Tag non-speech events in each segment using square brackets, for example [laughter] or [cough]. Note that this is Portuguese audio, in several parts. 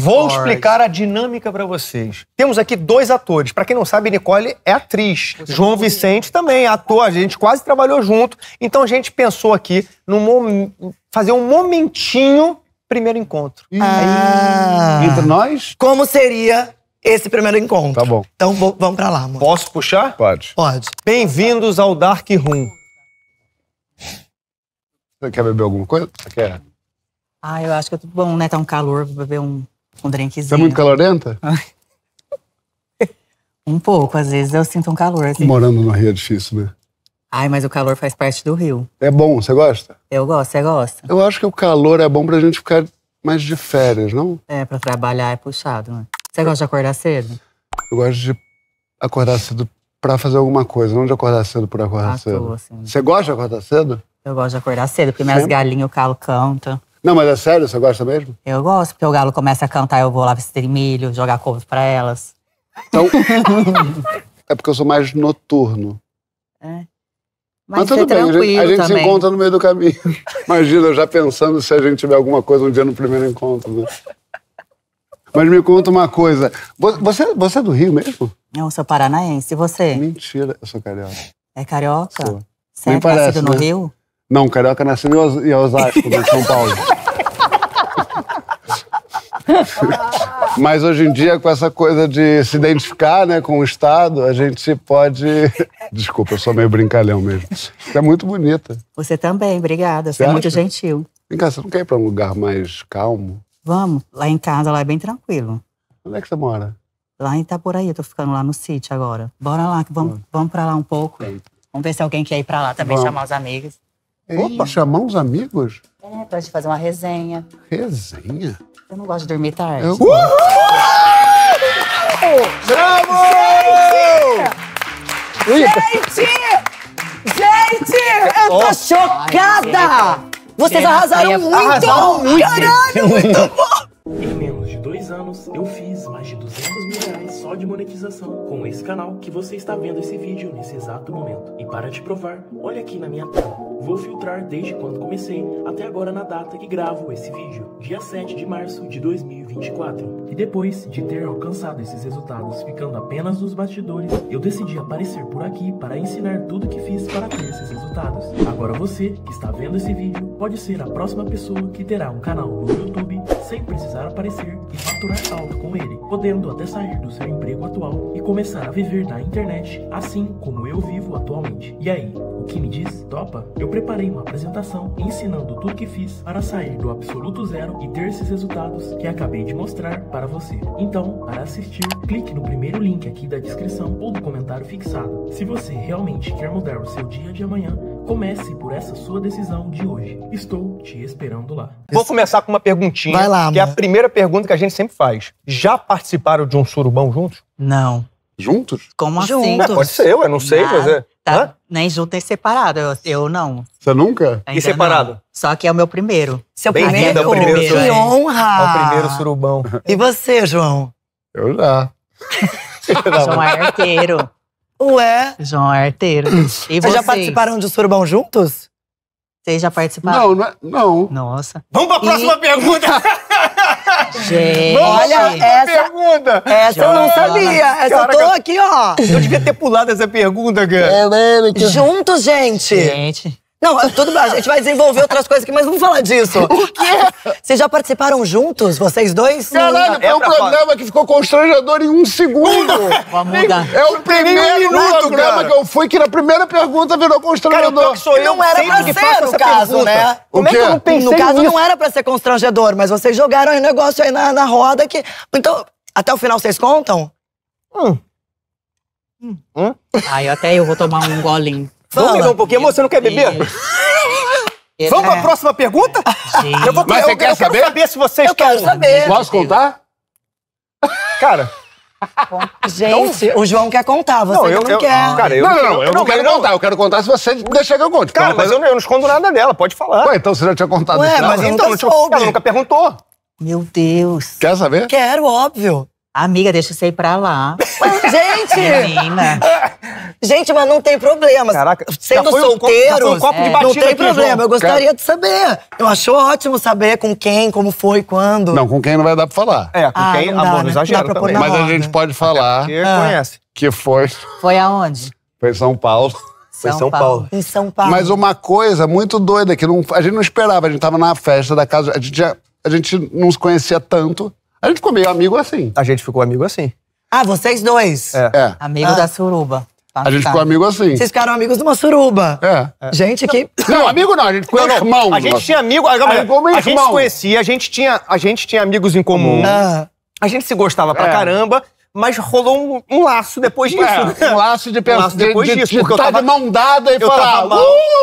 Vou explicar a dinâmica para vocês. Temos aqui dois atores. Para quem não sabe, Nicole é atriz. Você é João Vicente também é ator. A gente quase trabalhou junto. Então a gente pensou aqui num fazer um momentinho primeiro encontro. Ah. Aí, entre nós? Como seria esse primeiro encontro? Tá bom. Então vou, vamos para lá, amor. Posso puxar? Pode. Pode. Bem-vindos ao Dark Room. Você quer beber alguma coisa? quer? Ah, eu acho que é tudo bom, né? Tá um calor, vou beber um, um drinkzinho. Tá muito calorenta? [laughs] um pouco, às vezes eu sinto um calor. Assim. Morando no Rio é difícil, né? Ai, mas o calor faz parte do Rio. É bom, você gosta? Eu gosto, você gosta. Eu acho que o calor é bom pra gente ficar mais de férias, não? É, pra trabalhar é puxado, né? Você gosta de acordar cedo? Eu gosto de acordar cedo pra fazer alguma coisa, não de acordar cedo por acordar ah, cedo. Tô, assim. Você gosta de acordar cedo? Eu gosto de acordar cedo, porque minhas galinhas, o calo canta. Então não, mas é sério, você gosta mesmo? Eu gosto, porque o galo começa a cantar, eu vou lá vestir milho, jogar couve pra elas. Então, [laughs] é porque eu sou mais noturno. É. Mas, mas é tudo bem, a gente, a gente se encontra no meio do caminho. [laughs] Imagina, já pensando se a gente tiver alguma coisa um dia no primeiro encontro, né? Mas me conta uma coisa. Você, você é do Rio mesmo? Eu sou paranaense. E você? Mentira, eu sou carioca. É carioca? Sou. Você é Nem é parece, nascido no né? Rio? Não, carioca nasceu em Osasco, em né, São Paulo. [laughs] [laughs] Mas hoje em dia, com essa coisa de se identificar né, com o Estado, a gente pode. [laughs] Desculpa, eu sou meio brincalhão mesmo. Você é muito bonita. Você também, obrigada. Você, é você é acha? muito gentil. Vem cá, você não quer ir para um lugar mais calmo? Vamos. Lá em casa, lá é bem tranquilo. Onde é que você mora? Lá em Itaporaí, eu tô ficando lá no sítio agora. Bora lá, vamos, hum. vamos pra lá um pouco. Vamos ver se alguém quer ir pra lá também, vamos. chamar os amigos. É Opa, chamar uns amigos? É, pra gente fazer uma resenha. Resenha? Eu não gosto de dormir tarde. Eu... Uhul! Bravo! Gente! Gente! Gente! Eu tô chocada! Vocês arrasaram é muito! Arrasaram muito! Caralho, muito bom! Em menos de dois anos, eu fiz mais de 200 mil reais canal de monetização com esse canal que você está vendo esse vídeo nesse exato momento. E para te provar, olha aqui na minha tela. Vou filtrar desde quando comecei até agora na data que gravo esse vídeo, dia 7 de março de 2024. E depois de ter alcançado esses resultados ficando apenas nos bastidores, eu decidi aparecer por aqui para ensinar tudo que fiz para ter esses resultados. Agora você, que está vendo esse vídeo, pode ser a próxima pessoa que terá um canal no YouTube sem precisar aparecer e faturar alto com ele, podendo até sair do seu emprego atual e começar a viver na internet, assim como eu vivo atualmente. E aí, o que me diz? Topa? Eu preparei uma apresentação ensinando tudo que fiz para sair do absoluto zero e ter esses resultados que acabei de mostrar para você. Então, para assistir, clique no primeiro link aqui da descrição ou do comentário fixado. Se você realmente quer mudar o seu dia de amanhã, Comece por essa sua decisão de hoje. Estou te esperando lá. Vou começar com uma perguntinha, Vai lá, que é a primeira pergunta que a gente sempre faz. Já participaram de um surubão juntos? Não. Juntos? Como assim? Juntos. É, pode ser, eu não sei, Nada. mas é. Tá? Nem junto nem é separado. Eu, eu não. Você nunca? Ainda e separado? não. Só que é o meu primeiro. Seu é primeiro? Bem-vindo ao primeiro Que surubão. honra! O primeiro surubão. E você, João? Eu já. [laughs] João é arqueiro. Ué. João Arteiro. Hum. E vocês? já participaram de Surubão juntos? Vocês já participaram? Não, não. É, não. Nossa. Vamos pra próxima e... pergunta! [laughs] Gente. Olha, essa pergunta. Essa eu não sabia. Essa Caraca. eu tô aqui, ó. Eu devia ter pulado essa pergunta, cara. É, mano, que... Juntos, gente. Gente. Não, tudo bem, a gente vai desenvolver outras coisas aqui, mas vamos falar disso. O quê? Vocês já participaram juntos, vocês dois? Caralho, é, é um programa fora. que ficou constrangedor em um segundo. Vamos mudar. É o primeiro minuto, programa cara. que eu fui que na primeira pergunta virou constrangedor. Cara, eu não era pra ser, no caso, pergunta. né? Como o quê? é que eu não pensei No caso, nisso? não era pra ser constrangedor, mas vocês jogaram aí negócio aí na, na roda que... Então, até o final vocês contam? Hum. Hum. Hum? Aí até eu vou tomar um golinho. Vamos beber um pouquinho. você não quer beber? [laughs] Vamos para a é. próxima pergunta? Gente. Eu vou Mas eu, você quer eu saber? saber se vocês eu quero saber. Posso contar? Cara... Gente, então, o João quer contar, você não, eu, não eu, quer. Cara, eu, não, não, eu, eu não, quero não, contar, eu quero contar se você deixar que eu conte. Cara, mas eu, não escondo nada dela, pode falar. Ué, então você já tinha contado. Ué, mas então, ela nunca perguntou. Meu Deus. Quer saber? Quero, óbvio. Amiga, deixa você ir pra lá. Mas, gente! Menina. [laughs] Gente, mas não tem problema. Caraca, sendo solteiro, um copo, um copo é. de não tem aqui, problema. João. Eu gostaria de saber. Eu acho ótimo saber com quem, como foi, quando. Não, com quem não vai dar pra falar. É, com ah, quem, não dá, amor, né? exagero não também. Mas a gente pode falar. Porque ah. conhece. Que foi. Foi aonde? Foi em São Paulo. Foi São, São Paulo. Paulo. Em São Paulo. Mas uma coisa muito doida que não, a gente não esperava. A gente tava na festa da casa. A gente, já, a gente não se conhecia tanto. A gente ficou meio amigo assim. A gente ficou amigo assim. Ah, vocês dois? É. é. Amigo ah. da suruba. A gente ficou amigo assim. Vocês ficaram amigos de uma suruba. É. é. Gente que. Não, amigo não, a gente ficou não, irmão. A gente tinha amigo. A, a, a gente se conhecia, a gente tinha, a gente tinha amigos em comum. Ah. A gente se gostava pra é. caramba mas rolou um, um, laço depois é, disso. É, Um laço de pensar. Um laço depois de, de, disso, de, de, tá tava, de mão dada e falar. Uh!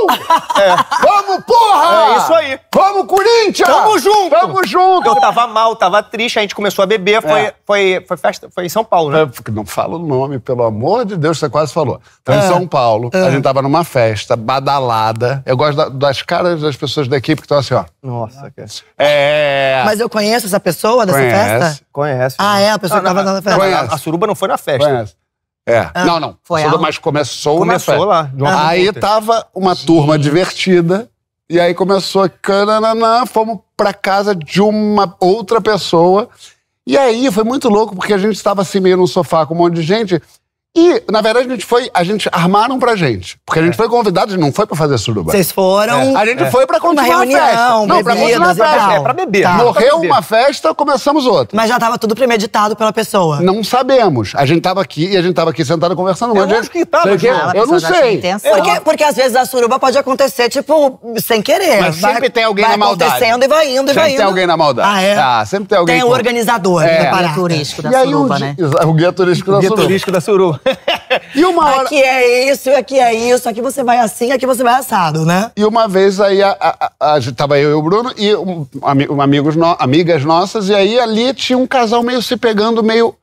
[laughs] É. Vamos, porra! É isso aí. Vamos, Corinthians! Tamo junto! Tamo junto! Eu tava mal, tava triste, a gente começou a beber, foi, é. foi, foi, festa, foi em São Paulo, né? É, não fala o nome, pelo amor de Deus, você quase falou. Foi em é. São Paulo, a gente tava numa festa, badalada. Eu gosto da, das caras das pessoas da equipe que estão assim, ó. Nossa, que. É. Mas eu conheço essa pessoa dessa Conhece. festa? Conhece. Ah, né? é? A pessoa que tava na festa. Conhece. A, suruba não foi na festa. Conhece. É. Ah, não, não. Foi suruba, mas começou, começou na lá. Ah. aí tava uma Gente. turma divertida. E aí começou, cananana, fomos pra casa de uma outra pessoa. E aí foi muito louco, porque a gente estava assim meio no sofá com um monte de gente. E, na verdade, a gente foi, a gente armaram pra gente. Porque a gente é. foi convidado, não foi pra fazer suruba. Vocês foram. É. A gente é. foi pra continuar uma reunião, a festa. Bebidas, não, pra continuar a festa. É pra beber. Tá. Morreu pra beber. uma festa, começamos outra. Mas já tava tudo premeditado pela pessoa. Não sabemos. A gente tava aqui e a gente tava aqui sentado conversando. Eu acho que tava. Porque, eu não sei. Porque, porque às vezes a suruba pode acontecer, tipo, sem querer. Mas vai, sempre tem alguém na maldade. acontecendo e vai indo e sempre vai indo. Sempre tem alguém na maldade. Ah, é? Ah, sempre tem alguém. Tem o organizador, né, é. o guia é. é turístico da suruba, né? O guia turístico da suruba. [laughs] E uma hora... Aqui é isso, aqui é isso, aqui você vai assim, aqui você vai assado, né? E uma vez aí, a, a, a, a tava eu e o Bruno e um, um, amigos no, amigas nossas, e aí ali tinha um casal meio se pegando, meio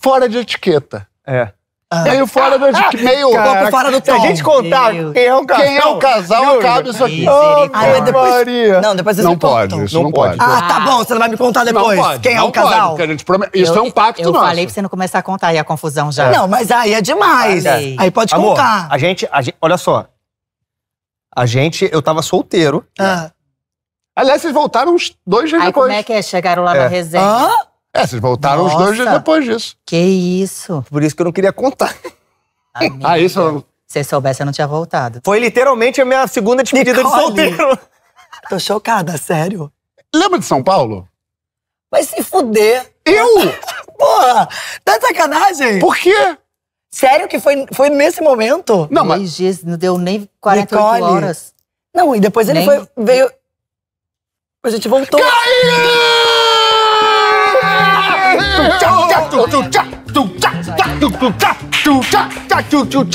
fora de etiqueta. É. Ah. Meio fora do. Meio Caraca. fora do tom. Se a gente contar quem é o casal. Quem é o casal, acaba isso aqui. Oh, depois, Não, depois não pode, contam. não, não pode. Ah, tá bom, você não vai me contar depois pode, quem é o casal. Pode, isso eu, é um pacto eu nosso. Eu falei pra você não começar a contar aí a confusão já. Não, mas aí é demais. Falei. Aí pode Amor, contar. A gente, a gente. Olha só. A gente. Eu tava solteiro. Ah. Aliás, vocês voltaram uns dois dias Ai, depois. Como é que é? Chegaram lá é. na resenha. Hã? É, vocês voltaram Nossa. os dois dias depois disso. Que isso. Por isso que eu não queria contar. Amiga, ah, isso Se eu soubesse, eu não tinha voltado. Foi literalmente a minha segunda despedida Nicole. de solteiro. Tô chocada, sério. Lembra de São Paulo? Vai se fuder. Eu? [laughs] Porra, tá de sacanagem? Por quê? Sério que foi, foi nesse momento? Não, mas... Dias, não deu nem 48 Nicole. horas. Não, e depois ele nem... foi, veio... A gente voltou. Caiu!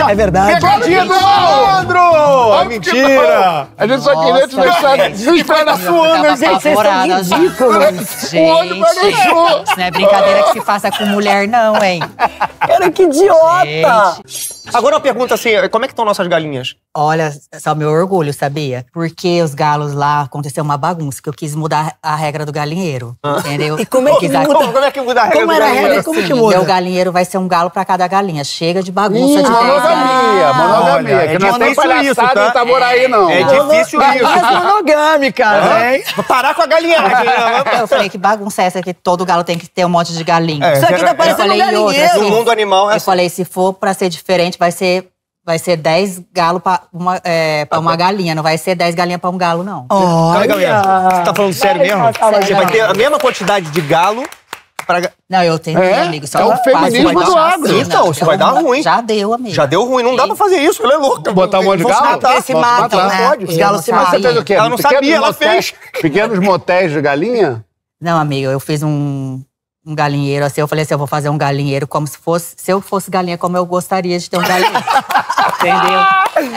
É verdade. Recadinho do Leandro! Mentira! A gente só queria te deixar desesperada suando, gente. Vocês são ridículos. O Isso não é brincadeira que se faça com mulher, não, hein? Cara, que idiota! Gente. Agora uma pergunta assim, como é que estão nossas galinhas? Olha, só meu orgulho, sabia? Porque os galos lá aconteceu uma bagunça, que eu quis mudar a regra do galinheiro, ah. entendeu? [laughs] E como é que muda? Como, como é que muda a regra como do era galinheiro? A regra, como Sim, que muda? O galinheiro vai ser um galo para cada galinha. Chega de bagunça Ih, de monogamia, monogamia, Olha, que é não tem é isso, tá? tá por aí não. É difícil Mono... isso. Mas monogâmica, né? Parar com a galinhagem. eu falei que bagunça é essa que todo galo tem que ter um monte de galinha. É, isso aqui tá parecendo um galinheiro. mundo animal é Eu assim. falei se for para ser diferente gente vai ser vai ser 10 galos para uma, é, pra uma ah, tá. galinha, não vai ser 10 galinhas para um galo, não. Olha, galinha. Você tá falando sério mesmo? Você vai ter a mesma quantidade de galo pra... Não, eu tenho é? amigo, só é o feminismo do agro. Então, isso vai dar ruim. Já deu, amigo. Já deu ruim, não dá pra fazer isso, ela é louca. Botar um monte de galo? Né? Porque se matam, né? Os galos se matam. Você fez o quê? Ela não sabia, ela fez. Pequenos motéis de galinha? Não, amigo, eu fiz um um galinheiro assim. Eu falei assim: eu vou fazer um galinheiro como se fosse. Se eu fosse galinha, como eu gostaria de ter um galinheiro. [laughs] Entendeu?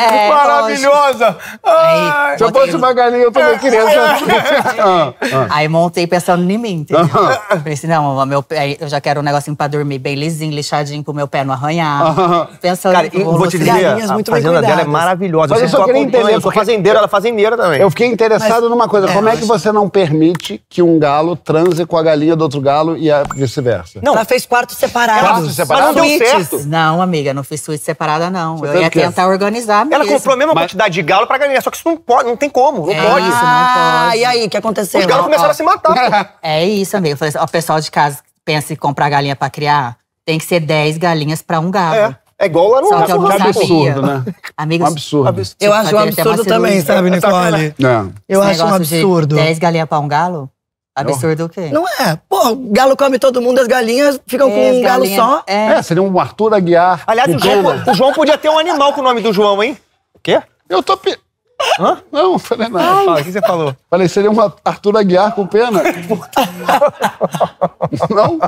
É, Maravilhosa! Aí, se eu fosse uma galinha, eu também queria. [laughs] É. [laughs] aí montei pensando em mim, entendeu? Falei assim: não, meu, pé eu já quero um negocinho pra dormir bem lisinho, lixadinho, pro meu pé não arranhar. Pensando Cara, eu vou te dizer, a fazenda dela é maravilhosa. Mas eu só queria entender. Eu sou fazendeiro, ela é fazendeira também. Eu fiquei interessado numa coisa. É, como é que você não permite que um galo transe com a galinha do outro galo e vice-versa. Não. Ela fez quartos separados. Quartos separados? Mas não deu certo. Não, amiga, não fiz suíte separada, não. Você eu ia tentar organizar mesmo. Ela comprou a mesma Mas... quantidade de galo pra galinha, só que isso não pode, não tem como, não é, pode. Isso, não ah, pode. E aí, o que aconteceu? Os galos começaram ó, a se matar. [laughs] é isso, amiga. Eu falei assim, ó, pessoal de casa pensa em comprar galinha pra criar, tem que ser 10 galinhas pra um galo. É. É igual lá no Só que eu não sabia. absurdo, né? Amigos, um absurdo. Tipo, eu acho um absurdo também, sabe, Nicole? Não. Eu acho um absurdo. 10 galinhas pra um galo? É absurdo o quê? Não é. Pô, galo come todo mundo, as galinhas ficam com um galo só. É. É, seria um Arthur Aguiar. Aliás, o João, o João podia ter um animal com o nome do João, hein? O quê? Eu tô. pe- Hã? Não, não falei nada. Fala, o que você falou? Falei, seria um Arthur Aguiar com pena. [laughs] não?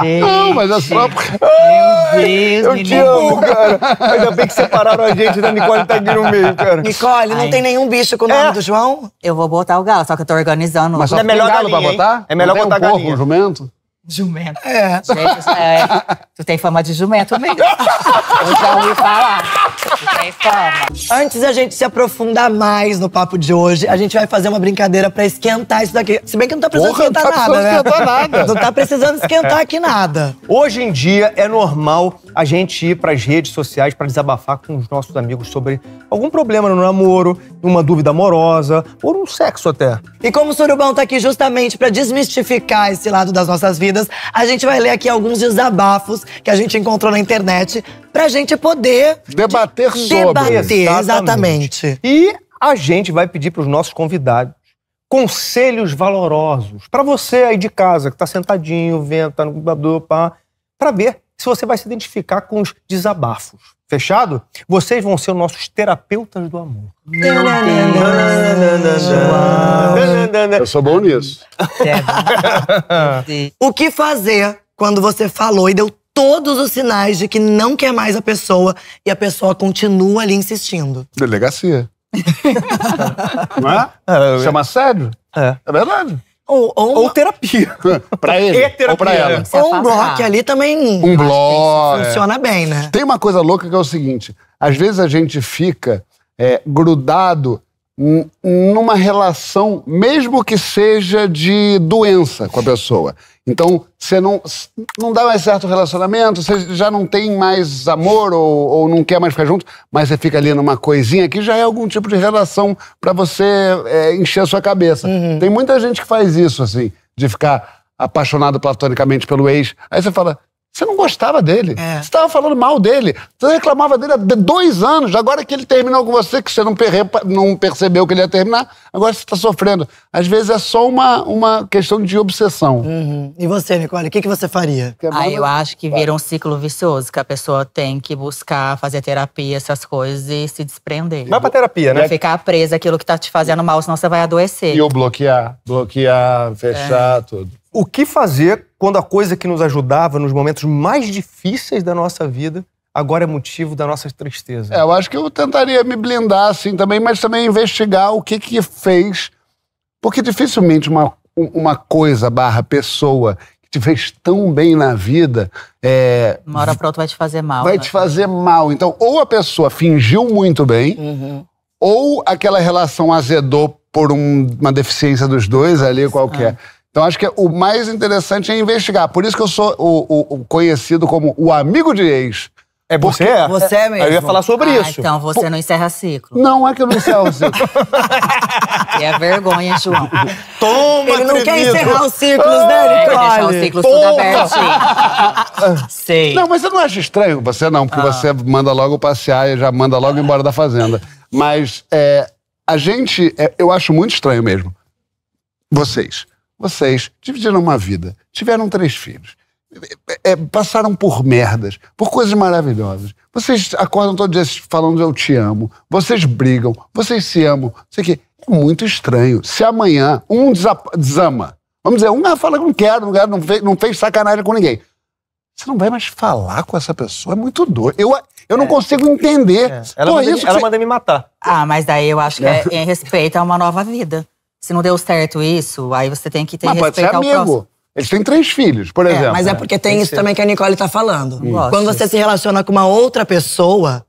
Gente. Não, mas é só... Meu Deus, Eu te amo, cara. Ainda bem que separaram a gente da Nicole tá aqui no meio, cara. Nicole, não Ai. tem nenhum bicho com o nome é. do João? Eu vou botar o galo, só que eu tô organizando. Mas só é melhor galo galinha, pra botar? É melhor botar um galinha. Porco, um jumento? Jumento. É. Gente, é, tu tem fama de jumento mesmo. [laughs] eu já ouvi falar. [laughs] Antes da gente se aprofundar mais no papo de hoje, a gente vai fazer uma brincadeira pra esquentar isso daqui. Se bem que não tá precisando Porra, esquentar não tá nada, né? Esquentar nada. Não tá precisando esquentar aqui nada. Hoje em dia é normal a gente ir pras redes sociais para desabafar com os nossos amigos sobre algum problema no namoro, uma dúvida amorosa, ou um sexo até. E como o Surubão tá aqui justamente para desmistificar esse lado das nossas vidas, a gente vai ler aqui alguns desabafos que a gente encontrou na internet pra gente poder debater debater sobre. Debater, exatamente. E a gente vai pedir para os nossos convidados conselhos valorosos para você aí de casa, que está sentadinho, vendo, está no computador, para ver se você vai se identificar com os desabafos. Fechado? Vocês vão ser os nossos terapeutas do amor. Eu sou bom nisso. [laughs] É [laughs] o que fazer quando você falou e deu todos os sinais de que não quer mais a pessoa e a pessoa continua ali insistindo. Delegacia. [laughs] não é? Chama é, é sério? É. É verdade. Ou, ou, ou terapia. [laughs] pra ele. E é terapia. Ou pra ela. Ou um bloco ali também. Um bloco. Funciona bem, né? Tem uma coisa louca que é o seguinte: às vezes a gente fica é, grudado numa relação, mesmo que seja de doença com a pessoa. Então, você não, não dá mais certo o relacionamento, você já não tem mais amor ou, ou não quer mais ficar junto, mas você fica ali numa coisinha que já é algum tipo de relação para você é, encher a sua cabeça. Uhum. Tem muita gente que faz isso, assim, de ficar apaixonado platonicamente pelo ex. Aí você fala, você não gostava dele. É. Você estava falando mal dele. Você reclamava dele há dois anos. Agora que ele terminou com você, que você não, não percebeu que ele ia terminar, agora você está sofrendo. Às vezes é só uma, uma questão de obsessão. Uhum. E você, Nicole, o que, que você faria? ah, eu acho que vira um ciclo vicioso, que a pessoa tem que buscar fazer terapia, essas coisas, e se desprender. Vai pra terapia, né? Pra ficar presa aquilo que tá te fazendo mal, senão você vai adoecer. E o bloquear. Bloquear, fechar, é. tudo o que fazer quando a coisa que nos ajudava nos momentos mais difíceis da nossa vida agora é motivo da nossa tristeza? É, eu acho que eu tentaria me blindar assim também, mas também investigar o que que fez, porque dificilmente uma, uma coisa barra pessoa que te fez tão bem na vida é, uma hora para outra vai te fazer mal. Vai né? te fazer mal. Então, ou a pessoa fingiu muito bem, uhum. ou aquela relação azedou por um, uma deficiência dos dois ali qualquer. Ah. Então acho que o mais interessante é investigar. Por isso que eu sou o, o, o conhecido como o amigo de ex. É você? Você é mesmo. Eu ia falar sobre ah, isso. Então você não encerra ciclo. Não é que eu não encerro ciclo. [laughs] é vergonha, João. Toma, Ele não quer encerrar os ciclos, né? Ele quer deixar os ciclos Toma. tudo aberto. [laughs] Sei. Não, mas você não acha estranho? Você não, porque ah. você manda logo passear e já manda logo embora da fazenda. Mas é, a gente, é, eu acho muito estranho mesmo. Vocês vocês dividiram uma vida, tiveram três filhos, é, é, passaram por merdas, por coisas maravilhosas. Vocês acordam todos esses falando eu te amo, vocês brigam, vocês se amam, sei que. É muito estranho. Se amanhã um desama, vamos dizer, um ah, fala que não quero, não, quero não, fez, não fez sacanagem com ninguém. Você não vai mais falar com essa pessoa, é muito doido. Eu, eu não é. consigo entender. É. Ela, Pô, manda, isso ela você... manda me matar. Ah, mas daí eu acho que é, em [laughs] é respeito a uma nova vida se não deu certo isso, aí você tem que ter mas ah, respeito pode ser amigo. próximo. Eles têm três filhos, por é, exemplo. Mas é porque tem, tem isso ser. também que a Nicole está falando. Hum. Quando você se relaciona com uma outra pessoa,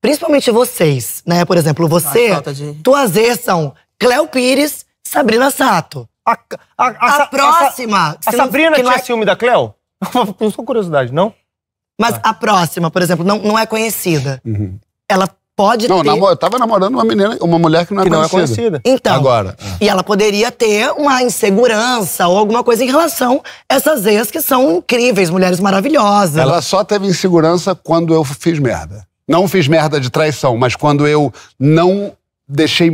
principalmente vocês, né? Por exemplo, você, de... tuas ex são Cléo Pires, Sabrina Sato. A, a, a, a próxima. A, a Sabrina não, tinha não é... ciúme da Cléo? Não sou curiosidade, não? Mas ah. a próxima, por exemplo, não, não é conhecida. Uhum. Ela pode não, ter. Não, eu tava namorando uma menina, uma mulher que não é, que conhecida. Não é conhecida. Então. Agora. E ela poderia ter uma insegurança ou alguma coisa em relação a essas ex que são incríveis, mulheres maravilhosas. Ela só teve insegurança quando eu fiz merda. Não fiz merda de traição, mas quando eu não deixei.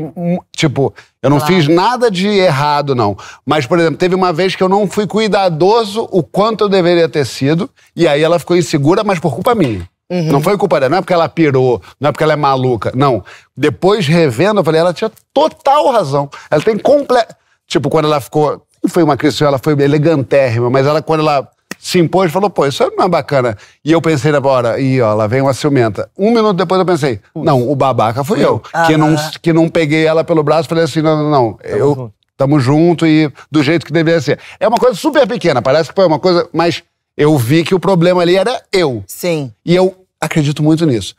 Tipo, eu não claro. fiz nada de errado, não. Mas, por exemplo, teve uma vez que eu não fui cuidadoso o quanto eu deveria ter sido, e aí ela ficou insegura, mas por culpa minha. Uhum. Não foi culpa dela, não é porque ela pirou, não é porque ela é maluca. Não. Depois, revendo, eu falei, ela tinha total razão. Ela tem completa. Tipo, quando ela ficou. Não foi uma crise, ela foi elegantérrima, mas ela, quando ela se impôs, falou, pô, isso não é bacana. E eu pensei na hora, e ó, lá vem uma ciumenta. Um minuto depois eu pensei, não, o babaca fui eu. Ah, que, não, ah. que não peguei ela pelo braço e falei assim, não, não, não. eu tamo junto e do jeito que deveria ser. É uma coisa super pequena, parece que foi uma coisa, mas eu vi que o problema ali era eu. Sim. E eu acredito muito nisso.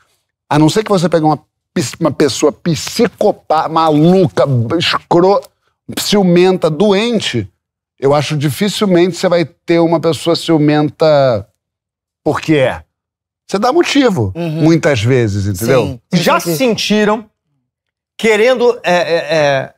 A não ser que você pegue uma, uma pessoa psicopata, maluca, escro, ciumenta, doente, eu acho dificilmente você vai ter uma pessoa ciumenta porque é. Você dá motivo, uhum. muitas vezes, entendeu? Sim. Já se sentiram querendo, é, é, é,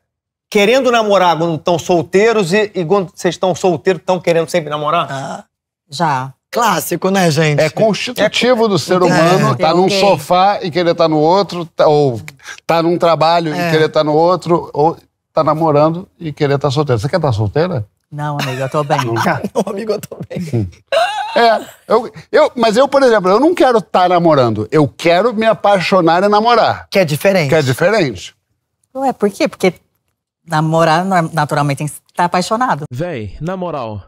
querendo namorar quando estão solteiros e, e quando vocês estão solteiros, estão querendo sempre namorar? Ah. Já. Clássico, né, gente? É constitutivo é, do ser é. humano é, tá num okay. sofá e querer tá tá, tá estar é. tá no outro, ou estar tá num trabalho é. e querer estar no outro, ou estar namorando e querer estar solteira. Você quer estar solteira? Ah, não, amigo, eu tô bem. Não, não amigo, eu tô bem. É, eu, eu, mas eu, por exemplo, eu não quero estar namorando. Eu quero me apaixonar e namorar. Que é diferente. Que é diferente. Ué, por quê? Porque namorar, naturalmente, tem que estar apaixonado. Véi, na moral,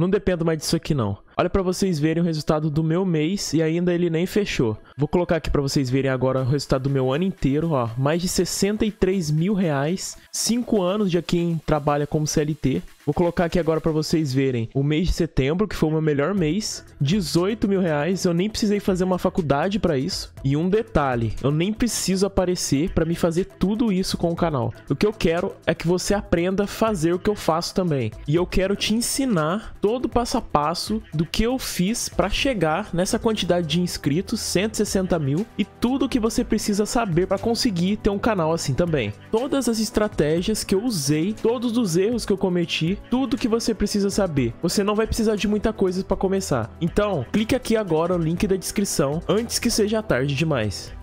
não dependo mais disso aqui não. Olha para vocês verem o resultado do meu mês e ainda ele nem fechou. Vou colocar aqui para vocês verem agora o resultado do meu ano inteiro, ó. Mais de 63 mil reais, Cinco anos de quem trabalha como CLT. Vou colocar aqui agora para vocês verem o mês de setembro, que foi o meu melhor mês, 18 mil reais. Eu nem precisei fazer uma faculdade para isso. E um detalhe, eu nem preciso aparecer para me fazer tudo isso com o canal. O que eu quero é que você aprenda a fazer o que eu faço também. E eu quero te ensinar todo o passo a passo do que eu fiz para chegar nessa quantidade de inscritos, 160 mil, e tudo que você precisa saber para conseguir ter um canal assim também. Todas as estratégias que eu usei, todos os erros que eu cometi, tudo que você precisa saber. Você não vai precisar de muita coisa para começar. Então, clique aqui agora no link da descrição antes que seja tarde demais.